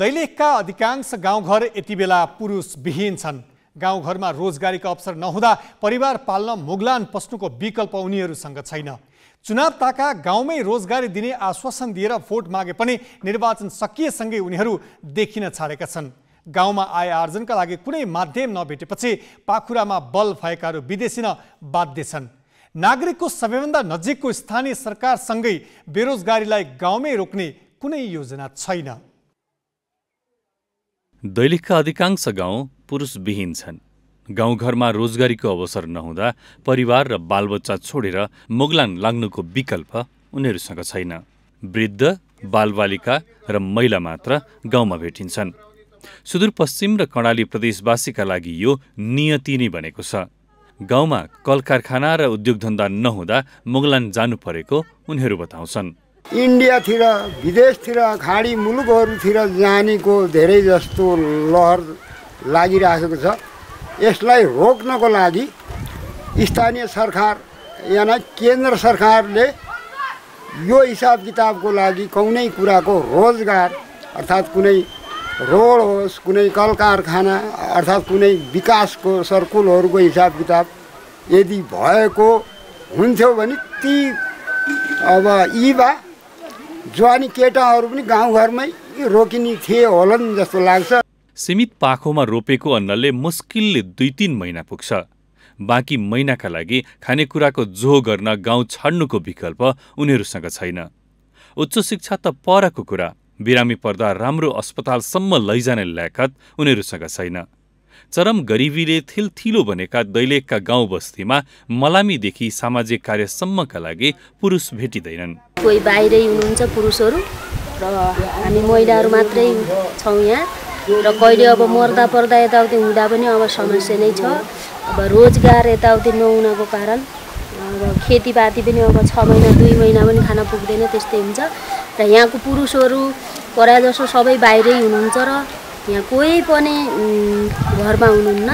दैलेखका अधिकांश गाउँघर यति बेला पुरुषविहीन छन् गाउँघरमा रोजगारीको अवसर नहुँदा परिवार पाल्न मुगलान पस्नुको विकल्प उनीहरूसँग छैन चुनाव ताका गाउँमै रोजगारी दिने आश्वासन दिएर भोट मागे पनि निर्वाचन सकिएसँगै उनीहरू देखिन छाडेका छन् गाउँमा आय आर्जनका लागि कुनै माध्यम नभेटेपछि पाखुरामा बल भएकाहरू विदेशिन बाध्य छन् नागरिकको सबैभन्दा नजिकको स्थानीय सरकारसँगै बेरोजगारीलाई गाउँमै रोक्ने कुनै योजना छैन दैलेखका अधिकांश गाउँ पुरुषविहीन छन् गाउँघरमा रोजगारीको अवसर नहुँदा परिवार र बालबच्चा छोडेर मोगलाङ लाग्नुको विकल्प उनीहरूसँग छैन वृद्ध बालबालिका र महिला मात्र गाउँमा भेटिन्छन् सुदूरपश्चिम र कर्णाली प्रदेशवासीका लागि यो नियति नै बनेको छ गाउँमा कल कारखाना र उद्योगधन्दा नहुँदा मोगलान जानु परेको उनीहरू बताउँछन् इन्डियातिर विदेशतिर खाडी मुलुकहरूतिर जानेको धेरै जस्तो लहर लागिराखेको छ यसलाई रोक्नको लागि स्थानीय सरकार यानि केन्द्र सरकारले यो हिसाब किताबको लागि कुनै कुराको रोजगार अर्थात् कुनै रोड होस् कुनै कल कारखाना अर्थात् कुनै विकासको सर्कुलहरूको हिसाब किताब यदि भएको हुन्थ्यो भने ती अब यी इबा ज्वानी केटाहरू पनि गाउँघरमै रोकिने थिए होलान् जस्तो लाग्छ सीमित पाखोमा रोपेको अन्नले मुस्किलले दुई तिन महिना पुग्छ बाँकी महिनाका लागि खानेकुराको जोहो गर्न गाउँ छाड्नुको विकल्प उनीहरूसँग छैन उच्च शिक्षा त परको कुरा बिरामी पर्दा राम्रो अस्पतालसम्म लैजाने ल्याकत उनीहरूसँग छैन चरम गरिबीले थिलथिलो बनेका दैलेखका गाउँ बस्तीमा मलामीदेखि सामाजिक कार्यसम्मका लागि पुरुष भेटिँदैनन् कोही बाहिरै हुनुहुन्छ पुरुषहरू र हामी महिलाहरू मात्रै छौँ यहाँ र कहिले अब मर्दा पर्दा यताउति हुँदा पनि अब समस्या नै छ अब रोजगार यताउति नहुनको कारण अब खेतीपाती पनि अब छ महिना दुई महिना पनि खान पुग्दैन त्यस्तै हुन्छ र यहाँको पुरुषहरू प्रायः जसो सबै बाहिरै हुनुहुन्छ र यहाँ कोही पनि घरमा हुनुहुन्न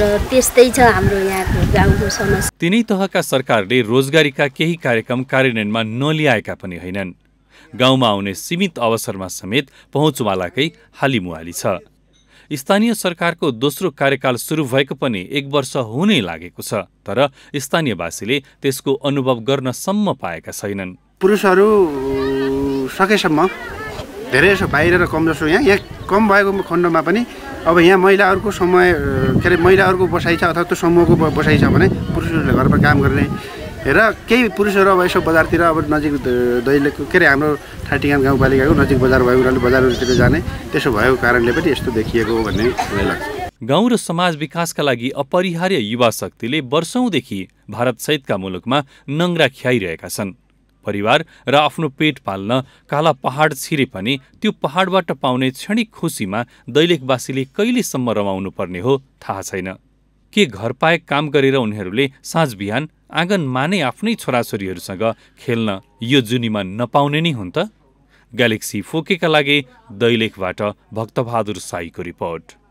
र त्यस्तै छ हाम्रो यहाँको गाउँको समस्या तिनै तहका सरकारले रोजगारीका केही कार्यक्रम कार्यान्वयनमा नल्याएका पनि होइनन् गाउँमा आउने सीमित अवसरमा समेत पहुँचवालाकै हालिमुहाली छ स्थानीय सरकारको दोस्रो कार्यकाल सुरु भएको पनि एक वर्ष हुनै लागेको छ तर स्थानीयवासीले त्यसको अनुभव गर्नसम्म पाएका छैनन् पुरुषहरू सकेसम्म धेरै जसो बाहिर र कम जसो यहाँ यहाँ कम भएको खण्डमा पनि अब यहाँ महिलाहरूको समय के अरे महिलाहरूको बसाइ छ अथवा त्यो समूहको बसाइ छ भने पुरुषहरूले घरमा काम गर्ने र केही पुरुषहरू अब यसो बजारतिर अब नजिक दैलेखको के अरे हाम्रो ठाटिगान गाउँपालिकाको नजिक बजार भएको हुनाले बजारहरूतिर जाने त्यसो भएको कारणले पनि यस्तो देखिएको हो भन्ने मलाई लाग्छ गाउँ र समाज विकासका लागि अपरिहार्य युवा शक्तिले वर्षौँदेखि भारतसहितका मुलुकमा नङ्ग्रा ख्याइरहेका छन् परिवार र आफ्नो पेट पाल्न काला पहाड छिरे पनि त्यो पहाडबाट पाउने क्षणिक खुसीमा दैलेखवासीले कहिलेसम्म रमाउनु पर्ने हो थाहा छैन के घर पाए काम गरेर उनीहरूले साँझ बिहान आँगनमा नै आफ्नै छोराछोरीहरूसँग खेल्न यो जुनीमा नपाउने नै हुन् त ग्यालेक्सी फोकेका लागि दैलेखबाट भक्तबहादुर साईको रिपोर्ट